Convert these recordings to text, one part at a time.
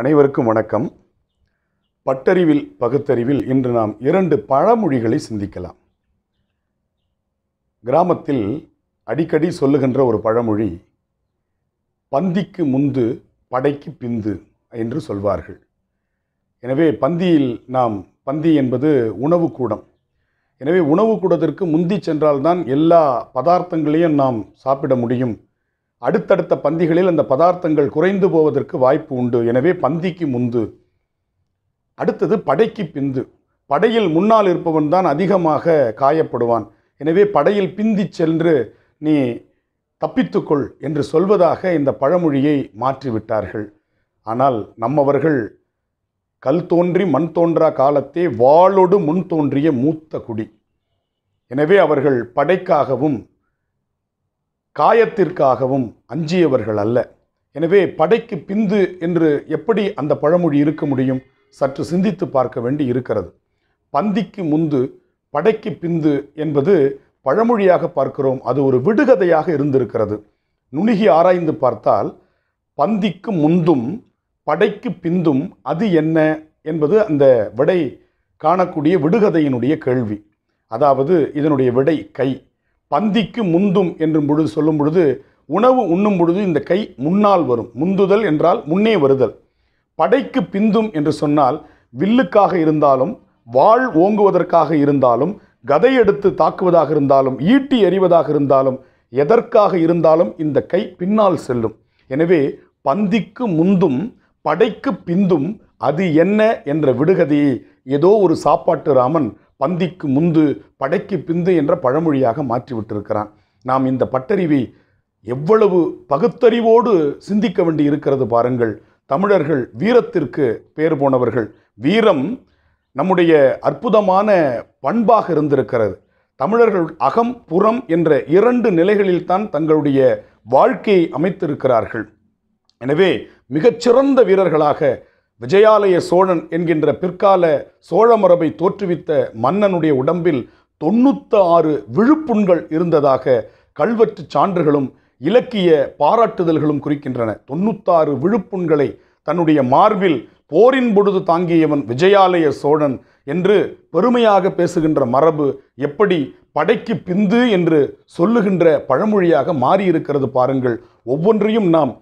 அனைவருக்கும் வணக்கம் பட்டறிவில் பகுத்தறிவில் இன்று நாம் இரண்டு பழமொழிகளை சிந்திக்கலாம் கிராமத்தில் அடிக்கடி சொல்லுகின்ற ஒரு பழமொழி பந்திக்கு முந்து படைக்கு பிந்து என்று சொல்வார்கள் எனவே பந்தியில் நாம் பந்தி என்பது உணவு கூடம் எனவே உணவு கூடத்திற்கு முந்தி சென்றால்தான் எல்லா பதார்த்தங்களையும் நாம் சாப்பிட முடியும் அடுத்தடுத்த பந்திகளில் அந்த பதார்த்தங்கள் குறைந்து போவதற்கு வாய்ப்பு உண்டு எனவே பந்திக்கு முந்து அடுத்தது படைக்கு பிந்து படையில் முன்னால் இருப்பவன் தான் அதிகமாக காயப்படுவான் எனவே படையில் பிந்தி சென்று நீ தப்பித்துக்கொள் என்று சொல்வதாக இந்த பழமொழியை மாற்றிவிட்டார்கள் ஆனால் நம்மவர்கள் கல் தோன்றி மண் தோன்றா காலத்தே வாளோடு முன் தோன்றிய மூத்த குடி எனவே அவர்கள் படைக்காகவும் காயத்திற்காகவும் அஞ்சியவர்கள் அல்ல எனவே படைக்கு பிந்து என்று எப்படி அந்த பழமொழி இருக்க முடியும் சற்று சிந்தித்து பார்க்க வேண்டி இருக்கிறது பந்திக்கு முந்து படைக்கு பிந்து என்பது பழமொழியாக பார்க்கிறோம் அது ஒரு விடுகதையாக இருந்திருக்கிறது நுணுகி ஆராய்ந்து பார்த்தால் பந்திக்கு முந்தும் படைக்கு பிந்தும் அது என்ன என்பது அந்த விடை காணக்கூடிய விடுகதையினுடைய கேள்வி அதாவது இதனுடைய விடை கை பந்திக்கு முந்தும் என்றும் பொழுது சொல்லும் பொழுது உணவு உண்ணும் பொழுது இந்த கை முன்னால் வரும் முந்துதல் என்றால் முன்னே வருதல் படைக்கு பிந்தும் என்று சொன்னால் வில்லுக்காக இருந்தாலும் வாழ் ஓங்குவதற்காக இருந்தாலும் கதை எடுத்து தாக்குவதாக இருந்தாலும் ஈட்டி எறிவதாக இருந்தாலும் எதற்காக இருந்தாலும் இந்த கை பின்னால் செல்லும் எனவே பந்திக்கு முந்தும் படைக்கு பிந்தும் அது என்ன என்ற விடுகதையை ஏதோ ஒரு சாப்பாட்டு ராமன் பந்திக்கு முந்து படைக்கு பிந்து என்ற பழமொழியாக மாற்றிவிட்டிருக்கிறான் நாம் இந்த பட்டறிவை எவ்வளவு பகுத்தறிவோடு சிந்திக்க வேண்டி இருக்கிறது பாருங்கள் தமிழர்கள் வீரத்திற்கு பேர் போனவர்கள் வீரம் நம்முடைய அற்புதமான பண்பாக இருந்திருக்கிறது தமிழர்கள் அகம் புறம் என்ற இரண்டு நிலைகளில்தான் தங்களுடைய வாழ்க்கையை அமைத்திருக்கிறார்கள் எனவே மிகச்சிறந்த வீரர்களாக விஜயாலய சோழன் என்கின்ற பிற்கால சோழ மரபை தோற்றுவித்த மன்னனுடைய உடம்பில் தொண்ணூத்த ஆறு விழுப்புண்கள் இருந்ததாக கல்வெட்டு சான்றுகளும் இலக்கிய பாராட்டுதல்களும் குறிக்கின்றன தொண்ணூத்தாறு விழுப்புண்களை தன்னுடைய மார்பில் போரின் பொழுது தாங்கியவன் விஜயாலய சோழன் என்று பெருமையாக பேசுகின்ற மரபு எப்படி படைக்கு பிந்து என்று சொல்லுகின்ற பழமொழியாக மாறியிருக்கிறது பாருங்கள் ஒவ்வொன்றையும் நாம்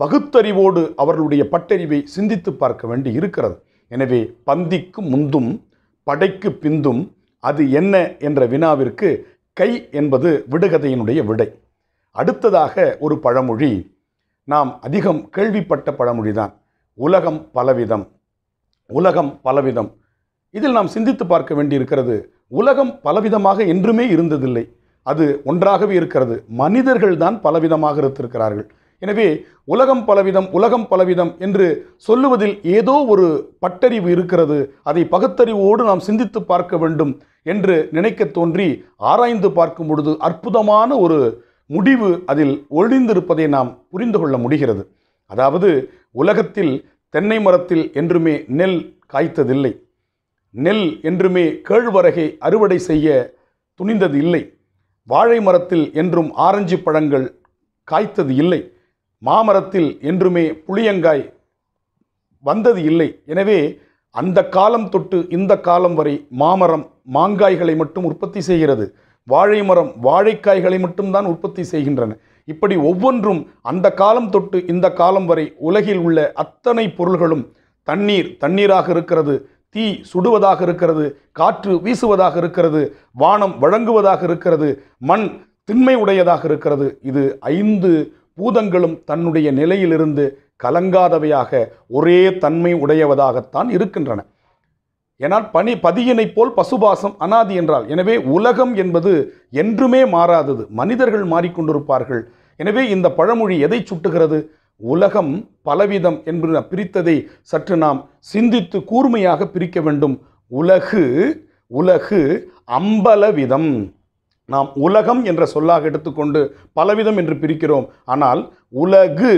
பகுத்தறிவோடு அவர்களுடைய பட்டறிவை சிந்தித்து பார்க்க வேண்டி இருக்கிறது எனவே பந்திக்கு முந்தும் படைக்கு பிந்தும் அது என்ன என்ற வினாவிற்கு கை என்பது விடுகதையினுடைய விடை அடுத்ததாக ஒரு பழமொழி நாம் அதிகம் கேள்விப்பட்ட பழமொழி தான் உலகம் பலவிதம் உலகம் பலவிதம் இதில் நாம் சிந்தித்து பார்க்க வேண்டியிருக்கிறது உலகம் பலவிதமாக என்றுமே இருந்ததில்லை அது ஒன்றாகவே இருக்கிறது மனிதர்கள்தான் பலவிதமாக இருந்திருக்கிறார்கள் எனவே உலகம் பலவிதம் உலகம் பலவிதம் என்று சொல்லுவதில் ஏதோ ஒரு பட்டறிவு இருக்கிறது அதை பகுத்தறிவோடு நாம் சிந்தித்து பார்க்க வேண்டும் என்று நினைக்க தோன்றி ஆராய்ந்து பார்க்கும் பொழுது அற்புதமான ஒரு முடிவு அதில் ஒழிந்திருப்பதை நாம் புரிந்து கொள்ள முடிகிறது அதாவது உலகத்தில் தென்னை மரத்தில் என்றுமே நெல் காய்த்ததில்லை நெல் என்றுமே கேழ்வரகை அறுவடை செய்ய துணிந்தது இல்லை வாழை மரத்தில் என்றும் ஆரஞ்சு பழங்கள் காய்த்தது இல்லை மாமரத்தில் என்றுமே புளியங்காய் வந்தது இல்லை எனவே அந்த காலம் தொட்டு இந்த காலம் வரை மாமரம் மாங்காய்களை மட்டும் உற்பத்தி செய்கிறது வாழை மரம் வாழைக்காய்களை மட்டும்தான் உற்பத்தி செய்கின்றன இப்படி ஒவ்வொன்றும் அந்த காலம் தொட்டு இந்த காலம் வரை உலகில் உள்ள அத்தனை பொருள்களும் தண்ணீர் தண்ணீராக இருக்கிறது தீ சுடுவதாக இருக்கிறது காற்று வீசுவதாக இருக்கிறது வானம் வழங்குவதாக இருக்கிறது மண் திண்மை உடையதாக இருக்கிறது இது ஐந்து பூதங்களும் தன்னுடைய நிலையிலிருந்து கலங்காதவையாக ஒரே தன்மை உடையவதாகத்தான் இருக்கின்றன ஏனால் பனி பதியினைப் போல் பசுபாசம் அனாதி என்றால் எனவே உலகம் என்பது என்றுமே மாறாதது மனிதர்கள் மாறிக்கொண்டிருப்பார்கள் எனவே இந்த பழமொழி எதை சுட்டுகிறது உலகம் பலவிதம் என்று பிரித்ததை சற்று நாம் சிந்தித்து கூர்மையாக பிரிக்க வேண்டும் உலகு உலகு அம்பலவிதம் நாம் உலகம் என்ற சொல்லாக எடுத்துக்கொண்டு பலவிதம் என்று பிரிக்கிறோம் ஆனால் உலகு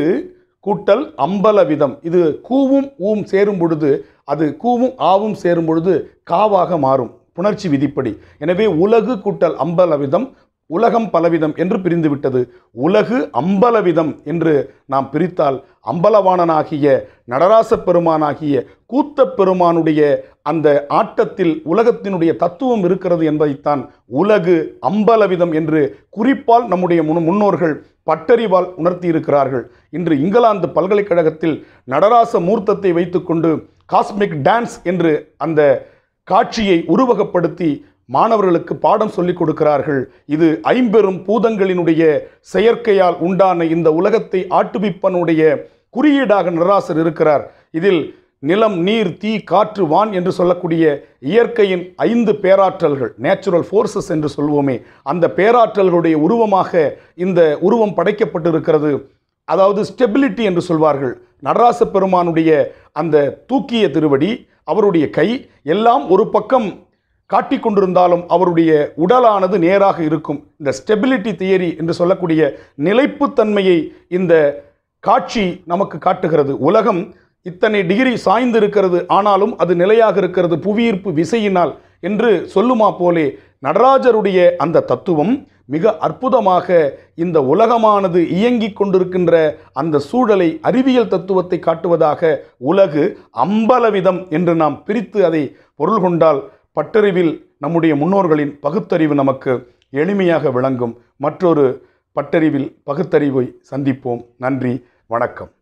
கூட்டல் அம்பலவிதம் இது கூவும் ஊம் சேரும் பொழுது அது கூவும் ஆவும் சேரும் பொழுது காவாக மாறும் புணர்ச்சி விதிப்படி எனவே உலகு கூட்டல் அம்பலவிதம் உலகம் பலவிதம் என்று பிரிந்துவிட்டது உலகு அம்பலவிதம் என்று நாம் பிரித்தால் அம்பலவாணனாகிய நடராச பெருமானாகிய கூத்த பெருமானுடைய அந்த ஆட்டத்தில் உலகத்தினுடைய தத்துவம் இருக்கிறது என்பதைத்தான் உலகு அம்பலவிதம் என்று குறிப்பால் நம்முடைய முன்னோர்கள் பட்டறிவால் உணர்த்தியிருக்கிறார்கள் இன்று இங்கிலாந்து பல்கலைக்கழகத்தில் நடராச மூர்த்தத்தை வைத்துக்கொண்டு காஸ்மிக் டான்ஸ் என்று அந்த காட்சியை உருவகப்படுத்தி மாணவர்களுக்கு பாடம் சொல்லிக் கொடுக்கிறார்கள் இது ஐம்பெரும் பூதங்களினுடைய செயற்கையால் உண்டான இந்த உலகத்தை ஆட்டுவிப்பனுடைய குறியீடாக நராசர் இருக்கிறார் இதில் நிலம் நீர் தீ காற்று வான் என்று சொல்லக்கூடிய இயற்கையின் ஐந்து பேராற்றல்கள் நேச்சுரல் ஃபோர்ஸஸ் என்று சொல்வோமே அந்த பேராற்றல்களுடைய உருவமாக இந்த உருவம் படைக்கப்பட்டிருக்கிறது அதாவது ஸ்டெபிலிட்டி என்று சொல்வார்கள் நடராச பெருமானுடைய அந்த தூக்கிய திருவடி அவருடைய கை எல்லாம் ஒரு பக்கம் காட்டிக் கொண்டிருந்தாலும் அவருடைய உடலானது நேராக இருக்கும் இந்த ஸ்டெபிலிட்டி தியரி என்று சொல்லக்கூடிய நிலைப்புத்தன்மையை இந்த காட்சி நமக்கு காட்டுகிறது உலகம் இத்தனை டிகிரி சாய்ந்து இருக்கிறது ஆனாலும் அது நிலையாக இருக்கிறது புவியீர்ப்பு விசையினால் என்று சொல்லுமா போலே நடராஜருடைய அந்த தத்துவம் மிக அற்புதமாக இந்த உலகமானது இயங்கிக் கொண்டிருக்கின்ற அந்த சூழலை அறிவியல் தத்துவத்தை காட்டுவதாக உலகு அம்பலவிதம் என்று நாம் பிரித்து அதை பொருள் கொண்டால் பட்டறிவில் நம்முடைய முன்னோர்களின் பகுத்தறிவு நமக்கு எளிமையாக விளங்கும் மற்றொரு பட்டறிவில் பகுத்தறிவை சந்திப்போம் நன்றி வணக்கம்